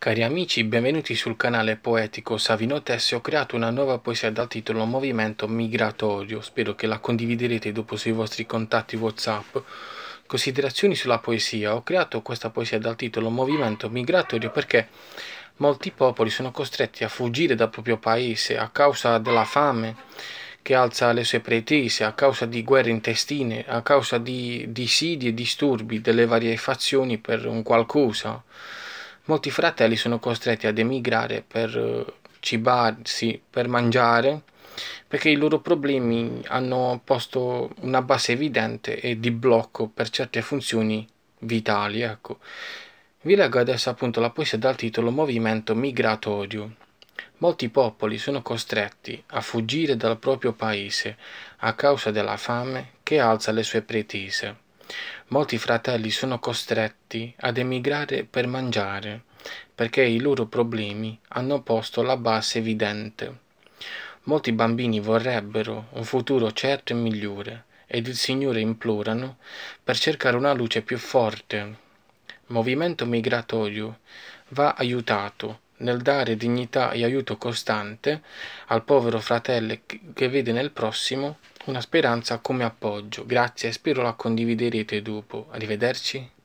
Cari amici, benvenuti sul canale Poetico Savino Tessio, ho creato una nuova poesia dal titolo Movimento Migratorio, spero che la condividerete dopo sui vostri contatti Whatsapp. Considerazioni sulla poesia, ho creato questa poesia dal titolo Movimento Migratorio perché molti popoli sono costretti a fuggire dal proprio paese a causa della fame che alza le sue pretese, a causa di guerre intestine, a causa di dissidi e disturbi delle varie fazioni per un qualcosa molti fratelli sono costretti ad emigrare per eh, cibarsi, per mangiare, perché i loro problemi hanno posto una base evidente e di blocco per certe funzioni vitali. Ecco. Vi leggo adesso appunto la poesia dal titolo Movimento migratorio. Molti popoli sono costretti a fuggire dal proprio paese a causa della fame che alza le sue pretese. Molti fratelli sono costretti ad emigrare per mangiare, perché i loro problemi hanno posto la base evidente. Molti bambini vorrebbero un futuro certo e migliore, ed il Signore implorano per cercare una luce più forte. Il movimento migratorio va aiutato nel dare dignità e aiuto costante al povero fratello che vede nel prossimo una speranza come appoggio. Grazie e spero la condividerete dopo. Arrivederci.